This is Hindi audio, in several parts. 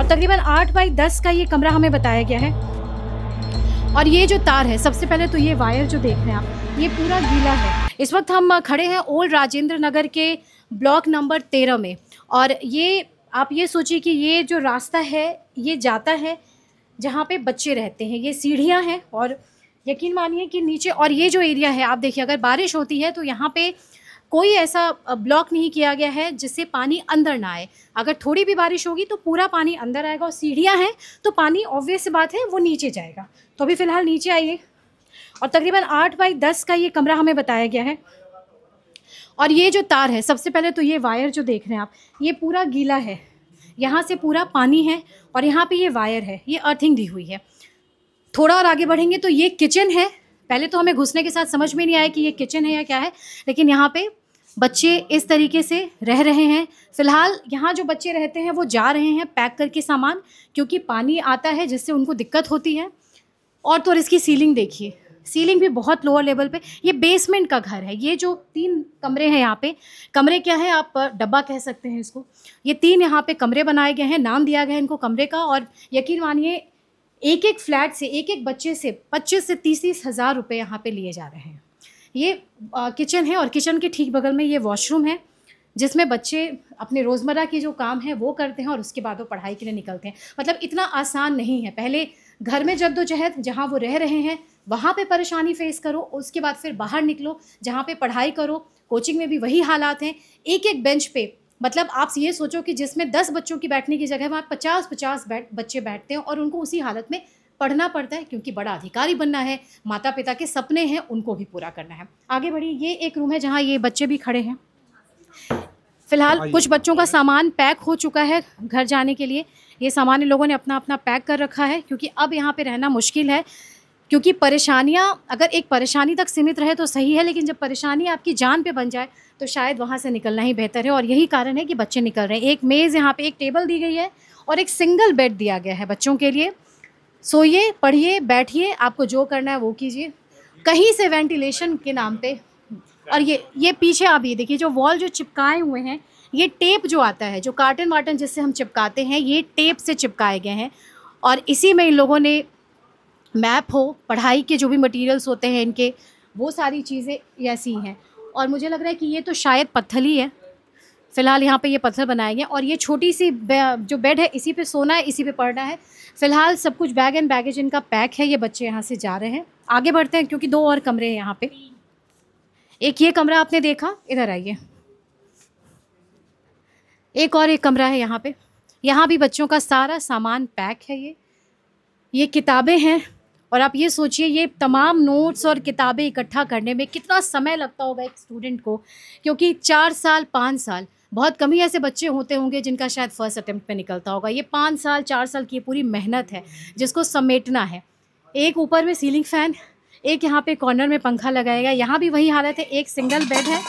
और तकरीबन आठ बाई दस का ये कमरा हमें बताया गया है और ये जो तार है सबसे पहले तो ये वायर जो देख रहे हैं आप ये पूरा गीला है इस वक्त हम खड़े हैं ओल्ड राजेंद्र नगर के ब्लॉक नंबर तेरह में और ये आप ये सोचिए कि ये जो रास्ता है ये जाता है जहाँ पे बच्चे रहते हैं ये सीढ़ियाँ हैं और यकीन मानिए कि नीचे और ये जो एरिया है आप देखिए अगर बारिश होती है तो यहाँ पे कोई ऐसा ब्लॉक नहीं किया गया है जिससे पानी अंदर ना आए अगर थोड़ी भी बारिश होगी तो पूरा पानी अंदर आएगा और सीढ़ियाँ हैं तो पानी ऑब्वियस बात है वो नीचे जाएगा तो अभी फ़िलहाल नीचे आइए और तकरीबन आठ बाई दस का ये कमरा हमें बताया गया है और ये जो तार है सबसे पहले तो ये वायर जो देख रहे हैं आप ये पूरा गीला है यहाँ से पूरा पानी है और यहाँ पे ये वायर है ये अर्थिंग दी हुई है थोड़ा और आगे बढ़ेंगे तो ये किचन है पहले तो हमें घुसने के साथ समझ में नहीं आया कि ये किचन है या क्या है लेकिन यहाँ पे बच्चे इस तरीके से रह रहे हैं फ़िलहाल यहाँ जो बच्चे रहते हैं वो जा रहे हैं पैक करके सामान क्योंकि पानी आता है जिससे उनको दिक्कत होती है और तो और इसकी सीलिंग देखिए सीलिंग भी बहुत लोअर लेवल पे ये बेसमेंट का घर है ये जो तीन कमरे हैं यहाँ पे कमरे क्या है आप डब्बा कह सकते हैं इसको ये तीन यहाँ पे कमरे बनाए गए हैं नाम दिया गया है इनको कमरे का और यकीन मानिए एक एक फ्लैट से एक एक बच्चे से पच्चीस से तीस तीस हज़ार रुपये यहाँ पर लिए जा रहे हैं ये किचन है और किचन के ठीक बगल में ये वॉशरूम है जिसमें बच्चे अपने रोज़मर्रा की जो काम है वो करते हैं और उसके बाद वो पढ़ाई के लिए निकलते हैं मतलब इतना आसान नहीं है पहले घर में जद्दोजहद जहाँ वो रह रहे हैं वहाँ पे परेशानी फेस करो उसके बाद फिर बाहर निकलो जहाँ पे पढ़ाई करो कोचिंग में भी वही हालात हैं एक एक बेंच पे मतलब आप ये सोचो कि जिसमें दस बच्चों की बैठने की जगह वहाँ पचास पचास बैठ बच्चे बैठते हैं और उनको उसी हालत में पढ़ना पड़ता है क्योंकि बड़ा अधिकारी बनना है माता पिता के सपने हैं उनको भी पूरा करना है आगे बढ़िए ये एक रूम है जहाँ ये बच्चे भी खड़े हैं फिलहाल कुछ बच्चों का सामान पैक हो चुका है घर जाने के लिए ये सामान इन लोगों ने अपना अपना पैक कर रखा है क्योंकि अब यहाँ पे रहना मुश्किल है क्योंकि परेशानियाँ अगर एक परेशानी तक सीमित रहे तो सही है लेकिन जब परेशानी आपकी जान पे बन जाए तो शायद वहाँ से निकलना ही बेहतर है और यही कारण है कि बच्चे निकल रहे हैं एक मेज़ यहाँ पे एक टेबल दी गई है और एक सिंगल बेड दिया गया है बच्चों के लिए सोइए पढ़िए बैठिए आपको जो करना है वो कीजिए कहीं से वेंटिलेशन के नाम पे और ये ये पीछे आप ये देखिए जो वॉल जो चिपकाए हुए हैं ये टेप जो आता है जो कार्टन वाटन जिससे हम चिपकाते हैं ये टेप से चिपकाए गए हैं और इसी में इन लोगों ने मैप हो पढ़ाई के जो भी मटेरियल्स होते हैं इनके वो सारी चीज़ें ऐसी हैं और मुझे लग रहा है कि ये तो शायद पत्थल ही है फ़िलहाल यहाँ पे ये पत्थर बनाए गए और ये छोटी सी बे जो बेड है इसी पे सोना है इसी पे पड़ना है फ़िलहाल सब कुछ बैग एंड बैगेज इनका पैक है ये बच्चे यहाँ से जा रहे हैं आगे बढ़ते हैं क्योंकि दो और कमरे हैं यहाँ पे एक ये कमरा आपने देखा इधर आइए एक और एक कमरा है यहाँ पे यहाँ भी बच्चों का सारा सामान पैक है ये ये किताबें हैं और आप ये सोचिए ये तमाम नोट्स और किताबें इकट्ठा करने में कितना समय लगता होगा एक स्टूडेंट को क्योंकि चार साल पाँच साल बहुत कम ही ऐसे बच्चे होते होंगे जिनका शायद फर्स्ट अटैम्प्ट पे निकलता होगा ये पाँच साल चार साल की पूरी मेहनत है जिसको समेटना है एक ऊपर में सीलिंग फ़ैन एक यहाँ पे कॉर्नर में पंखा लगाएगा यहाँ भी वही हालत है एक सिंगल बेड है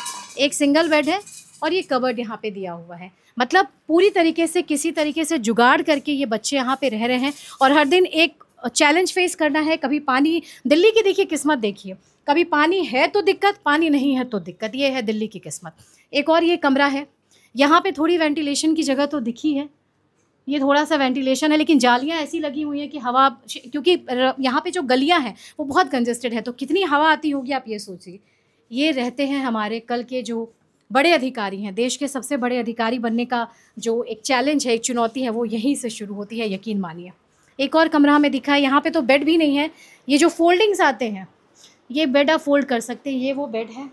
एक सिंगल बेड है और ये कवर्ड यहाँ पे दिया हुआ है मतलब पूरी तरीके से किसी तरीके से जुगाड़ करके ये बच्चे यहाँ पे रह रहे हैं और हर दिन एक चैलेंज फेस करना है कभी पानी दिल्ली की देखिए किस्मत देखिए कभी पानी है तो दिक्कत पानी नहीं है तो दिक्कत ये है दिल्ली की किस्मत एक और ये कमरा है यहाँ पे थोड़ी वेंटिलेशन की जगह तो दिखी है ये थोड़ा सा वेंटिलेशन है लेकिन जालियाँ ऐसी लगी हुई हैं कि हवा क्योंकि यहाँ पे जो गलियाँ हैं वो बहुत कंजेस्टेड है तो कितनी हवा आती होगी आप ये सोचिए ये रहते हैं हमारे कल के जो बड़े अधिकारी हैं देश के सबसे बड़े अधिकारी बनने का जो एक चैलेंज है एक चुनौती है वो यहीं से शुरू होती है यकीन मानिए एक और कमरा हमें दिखा है यहाँ पे तो बेड भी नहीं है ये जो फोल्डिंग्स आते हैं ये बेड आप फोल्ड कर सकते हैं ये वो बेड है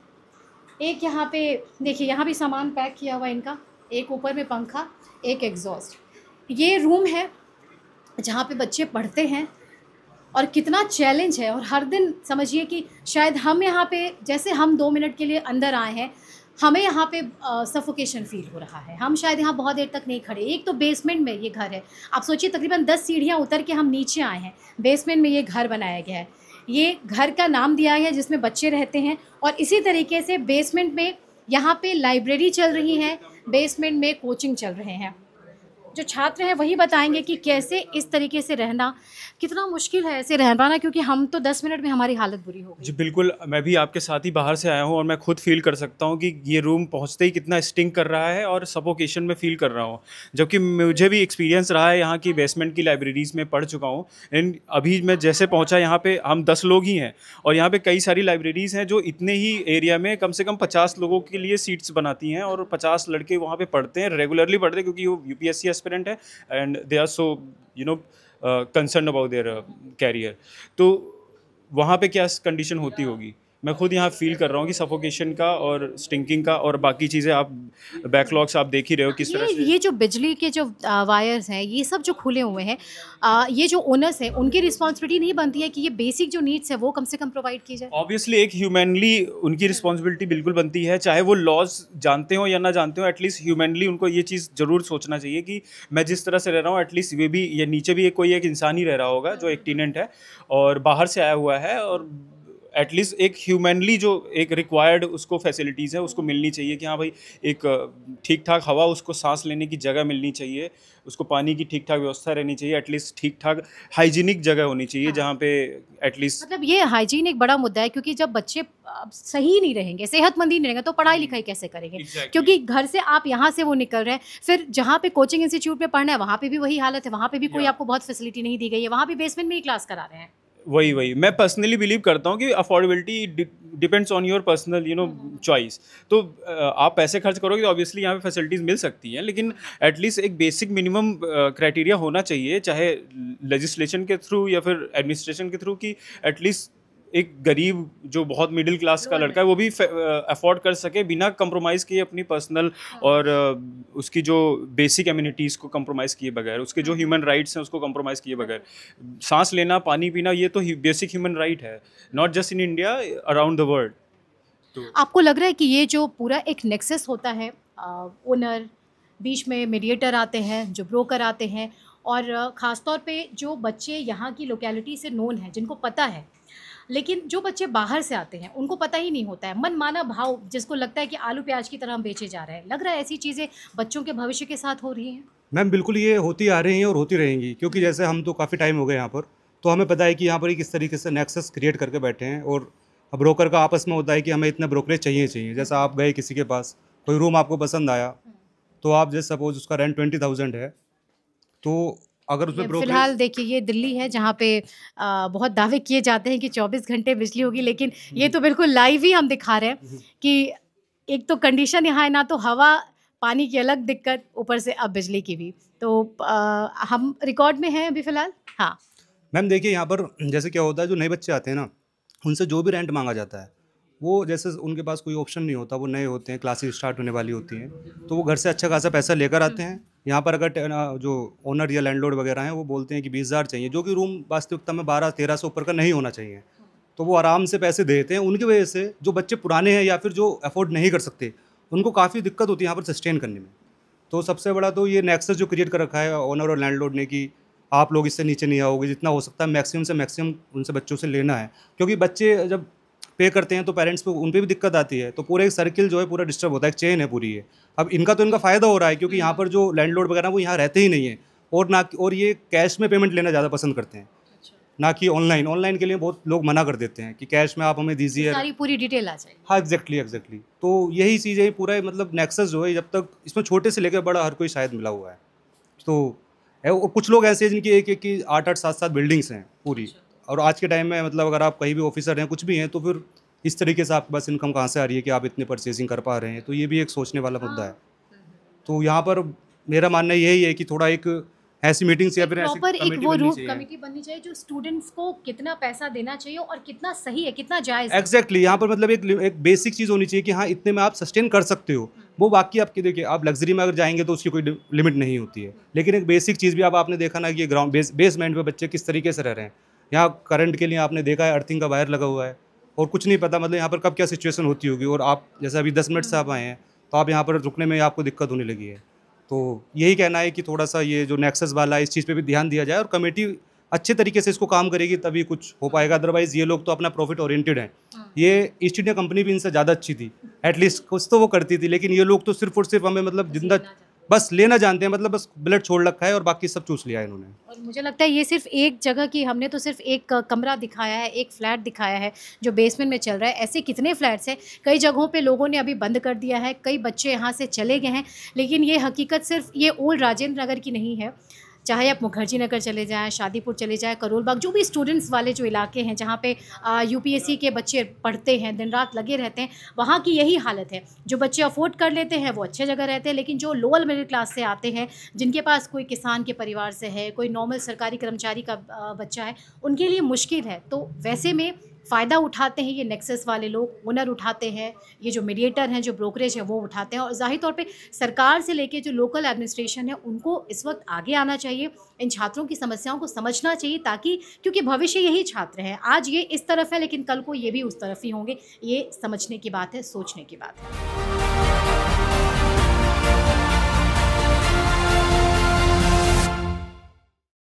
एक यहाँ पे देखिए यहाँ भी सामान पैक किया हुआ इनका एक ऊपर में पंखा एक एग्जॉस्ट ये रूम है जहाँ पे बच्चे पढ़ते हैं और कितना चैलेंज है और हर दिन समझिए कि शायद हम यहाँ पे जैसे हम दो मिनट के लिए अंदर आए हैं हमें यहाँ पे सफोकेशन फील हो रहा है हम शायद यहाँ बहुत देर तक नहीं खड़े एक तो बेसमेंट में ये घर है आप सोचिए तकरीबन दस सीढ़ियाँ उतर के हम नीचे आए हैं बेसमेंट में ये घर बनाया गया है ये घर का नाम दिया है जिसमें बच्चे रहते हैं और इसी तरीके से बेसमेंट में यहाँ पे लाइब्रेरी चल रही है बेसमेंट में कोचिंग चल रहे हैं जो छात्र हैं वही बताएंगे कि कैसे इस तरीके से रहना कितना मुश्किल है ऐसे रह पाना क्योंकि हम तो दस मिनट में हमारी हालत बुरी हो जी बिल्कुल मैं भी आपके साथ ही बाहर से आया हूँ और मैं खुद फील कर सकता हूँ कि ये रूम पहुँचते ही कितना स्टिंग कर रहा है और सपोकेशन में फील कर रहा हूँ जबकि मुझे भी एक्सपीरियंस रहा है यहाँ की बेसमेंट की लाइब्रेरीज़ में पढ़ चुका हूँ लेकिन अभी मैं जैसे पहुँचा यहाँ पर हम दस लोग ही हैं और यहाँ पर कई सारी लाइब्रेरीज़ हैं जो इतने ही एरिया में कम से कम पचास लोगों के लिए सीट्स बनाती हैं और पचास लड़के वहाँ पर पढ़ते हैं रेगुलरली पढ़ते हैं क्योंकि वो यू पी एस्पिरेंट है and they are so you know concern about their career तो वहाँ पे क्या कंडीशन होती होगी मैं खुद यहाँ फील कर रहा हूँ कि सफोकेशन का और स्टिंकिंग का और बाकी चीज़ें आप बैकलॉग्स आप देख ही रहे हो किस तरह से ये जो बिजली के जो वायर्स हैं ये सब जो खुले हुए हैं ये जो ओनर्स हैं उनकी रिस्पॉन्सिबिलिटी नहीं बनती है कि ये बेसिक जो नीड्स है वो कम से कम प्रोवाइड की जाए ऑब्वियसली एक ह्यूमनली उनकी रिस्पॉन्सिबिलिटी हाँ। बिल्कुल बनती है चाहे वो लॉज जानते हो या ना जानते हो एटलीस्ट ह्यूमनली उनको ये चीज़ ज़रूर सोचना चाहिए कि मैं जिस तरह से रह रहा हूँ एटलीस्ट वे भी या नीचे भी कोई एक इंसान ही रह रहा होगा जो हाँ। एक टीनेंट है और बाहर से आया हुआ है और एटलीस्ट एक ह्यूमनली जो एक रिक्वायर्ड उसको फैसिलिटीज़ है उसको मिलनी चाहिए कि हाँ भाई एक ठीक ठाक हवा उसको सांस लेने की जगह मिलनी चाहिए उसको पानी की ठीक ठाक व्यवस्था रहनी चाहिए एटलीस्ट ठीक ठाक हाइजीनिक जगह होनी चाहिए हाँ। जहाँ पे एटलीस्ट मतलब ये हाइजीन एक बड़ा मुद्दा है क्योंकि जब बच्चे सही नहीं रहेंगे सेहतमंद ही नहीं रहेंगे तो पढ़ाई लिखाई कैसे करेंगे exactly. क्योंकि घर से आप यहाँ से वो निकल रहे हैं फिर जहाँ पे कोचिंग इंस्टीट्यूट में पढ़ना है वहाँ पे भी वही हालत है वहाँ पे भी कोई आपको बहुत फैसिलिटी नहीं दी गई है वहाँ भी बेसमेंट में ही क्लास करा रहे हैं वही वही मैं पर्सनली बिलीव करता हूँ कि affordability depends on your personal you know choice तो आप पैसे खर्च करोगे तो ऑब्वियसली यहाँ पे फैसिलिटीज़ मिल सकती हैं लेकिन एटलीस्ट एक बेसिक मिनिमम क्राइटेरिया होना चाहिए चाहे लेजिस्लेशन के थ्रू या फिर एडमिनिस्ट्रेशन के थ्रू कि एटलीस्ट एक गरीब जो बहुत मिडिल क्लास का लड़का है वो भी अफोर्ड कर सके बिना कम्प्रोमाइज़ किए अपनी पर्सनल हाँ। और उसकी जो बेसिक एम्यूनिटीज़ को कम्प्रोमाइज़ किए बगैर उसके जो ह्यूमन हाँ। राइट्स हैं उसको कम्प्रोमाइज़ किए बगैर सांस लेना पानी पीना ये तो बेसिक ह्यूमन राइट है not just in India around the world आपको लग रहा है कि ये जो पूरा एक नेक्सेस होता है ओनर बीच में मीडिएटर आते हैं जो ब्रोकर आते हैं और ख़ासतौर पे जो बच्चे यहाँ की लोकेलिटी से नोन है जिनको पता है लेकिन जो बच्चे बाहर से आते हैं उनको पता ही नहीं होता है मनमाना भाव जिसको लगता है कि आलू प्याज की तरह हम बेचे जा रहे हैं लग रहा है ऐसी चीज़ें बच्चों के भविष्य के साथ हो रही हैं मैम बिल्कुल ये होती आ रही हैं और होती रहेंगी क्योंकि जैसे हम तो काफ़ी टाइम हो गए यहाँ पर तो हमें पता है कि यहाँ पर किस तरीके से नेक्सेस क्रिएट करके बैठे हैं और ब्रोकर का आपस में होता है कि हमें इतना ब्रोकरेज चाहिए चाहिए जैसा आप गए किसी के पास कोई रूम आपको पसंद आया हम्म। तो आप जैसे सपोज उसका रेंट ट्वेंटी थाउजेंड है तो अगर उसमें फिलहाल देखिए ये दिल्ली है जहाँ पे आ, बहुत दावे किए जाते हैं कि 24 घंटे बिजली होगी लेकिन ये तो बिल्कुल लाइव ही हम दिखा रहे हैं कि एक तो कंडीशन यहाँ है ना तो हवा पानी की अलग दिक्कत ऊपर से अब बिजली की भी तो आ, हम रिकॉर्ड में हैं अभी फ़िलहाल हाँ मैम देखिए यहाँ पर जैसे क्या होता है जो नए बच्चे आते हैं ना उनसे जो भी रेंट मांगा जाता है वो जैसे उनके पास कोई ऑप्शन नहीं होता वो नए होते हैं क्लासेस स्टार्ट होने वाली होती हैं तो वो घर से अच्छा खासा पैसा लेकर आते हैं यहाँ पर अगर जो ओनर या लैंडलॉर्ड वगैरह हैं वो बोलते हैं कि बीस हज़ार चाहिए जो कि रूम वास्तविकता में बारह तेरह सौ ऊपर का नहीं होना चाहिए तो वो आराम से पैसे देते हैं उनकी वजह से जो बच्चे पुराने हैं या फिर जो अफोर्ड नहीं कर सकते उनको काफ़ी दिक्कत होती है यहाँ पर सस्टेन करने में तो सबसे बड़ा तो ये नेक्सस जो क्रिएट कर रखा है ओनर और लैंडलॉर्ड ने कि आप लोग इससे नीचे नहीं आओगे जितना हो सकता है मैक्सिमम से मैक्सिमम उनसे बच्चों से लेना है क्योंकि बच्चे जब पे करते हैं तो पेरेंट्स को उन पर भी दिक्कत आती है तो पूरा एक सर्किल जो है पूरा डिस्टर्ब होता है एक चेन है पूरी ये अब इनका तो इनका फ़ायदा हो रहा है क्योंकि हम्म। यहाँ पर जो लैंडलॉर्ड वगैरह वो यहाँ रहते ही नहीं है और ना और ये कैश में पेमेंट लेना ज़्यादा पसंद करते हैं अच्छा। ना कि ऑनलाइन ऑनलाइन के लिए बहुत लोग मना कर देते हैं कि कैश में आप हमें तो दीजिए सारी पूरी डिटेल आ जाए हाँ एग्जैक्टली एग्जैक्टली तो यही चीज़ है पूरा मतलब नेक्सस जो है जब तक इसमें छोटे से लेकर बड़ा हर कोई शायद मिला हुआ है तो और कुछ लोग ऐसे हैं जिनकी एक एक की आठ आठ सात सात बिल्डिंग्स हैं पूरी अच्छा। और आज के टाइम में मतलब अगर आप कहीं भी ऑफिसर हैं कुछ भी हैं तो फिर इस तरीके से आपके पास इनकम कहाँ से आ रही है कि आप इतने परचेजिंग कर पा रहे हैं तो ये भी एक सोचने वाला मुद्दा है हाँ। तो यहाँ पर मेरा मानना यही है कि थोड़ा एक ऐसी से या फिर प्रॉपर एक वो रूप कमेटी बननी चाहिए जो स्टूडेंट्स को कितना पैसा देना चाहिए और कितना सही है कितना जायज एक्जैक्टली यहाँ पर मतलब एक एक बेसिक चीज़ होनी चाहिए कि हाँ इतने में आप सस्टेन कर सकते हो हाँ। वो बाकी आपके देखिए आप लग्जरी में अगर जाएंगे तो उसकी कोई लिमिट नहीं होती है हाँ। लेकिन एक बेसिक चीज़ भी आप आपने देखा ना कि ग्राउंड बेसमेंट में बच्चे किस तरीके से रह रहे हैं यहाँ करंट के लिए आपने देखा है अर्थिंग का वायर लगा हुआ है और कुछ नहीं पता मतलब यहाँ पर कब क्या सिचुएशन होती होगी और आप जैसे अभी दस मिनट से आप आए हैं तो आप यहाँ पर रुकने में आपको दिक्कत होने लगी है तो यही कहना है कि थोड़ा सा ये जो नेक्सस वाला है इस चीज़ पर भी ध्यान दिया जाए और कमेटी अच्छे तरीके से इसको काम करेगी तभी कुछ हो पाएगा अदरवाइज ये लोग तो अपना प्रॉफिट ओरिएंटेड हैं हाँ। ये ईस्ट इंडिया कंपनी भी इनसे ज़्यादा अच्छी थी एटलीस्ट कुछ तो वो करती थी लेकिन ये लोग तो सिर्फ और सिर्फ हमें मतलब जिंदा बस लेना जानते हैं मतलब बस ब्लड छोड़ रखा है और बाकी सब चूस लिया है इन्होंने और मुझे लगता है ये सिर्फ एक जगह की हमने तो सिर्फ एक कमरा दिखाया है एक फ्लैट दिखाया है जो बेसमेंट में चल रहा है ऐसे कितने फ्लैट्स हैं कई जगहों पे लोगों ने अभी बंद कर दिया है कई बच्चे यहाँ से चले गए हैं लेकिन ये हकीकत सिर्फ ये ओल्ड राजेंद्र नगर की नहीं है चाहे आप मुखर्जी नगर चले जाएँ शादीपुर चले जाएँ करोलबाग जो भी स्टूडेंट्स वाले जो इलाके हैं जहाँ पे यू के बच्चे पढ़ते हैं दिन रात लगे रहते हैं वहाँ की यही हालत है जो बच्चे अफोर्ड कर लेते हैं वो अच्छे जगह रहते हैं लेकिन जो लोअर मिडिल क्लास से आते हैं जिनके पास कोई किसान के परिवार से है कोई नॉर्मल सरकारी कर्मचारी का बच्चा है उनके लिए मुश्किल है तो वैसे में फ़ायदा उठाते हैं ये नेक्सेस वाले लोग ओनर उठाते हैं ये जो मीडिएटर हैं जो ब्रोकरेज है वो उठाते हैं और जाहिर तौर पे सरकार से लेके जो लोकल एडमिनिस्ट्रेशन है उनको इस वक्त आगे आना चाहिए इन छात्रों की समस्याओं को समझना चाहिए ताकि क्योंकि भविष्य यही छात्र हैं आज ये इस तरफ है लेकिन कल को ये भी उस तरफ ही होंगे ये समझने की बात है सोचने की बात है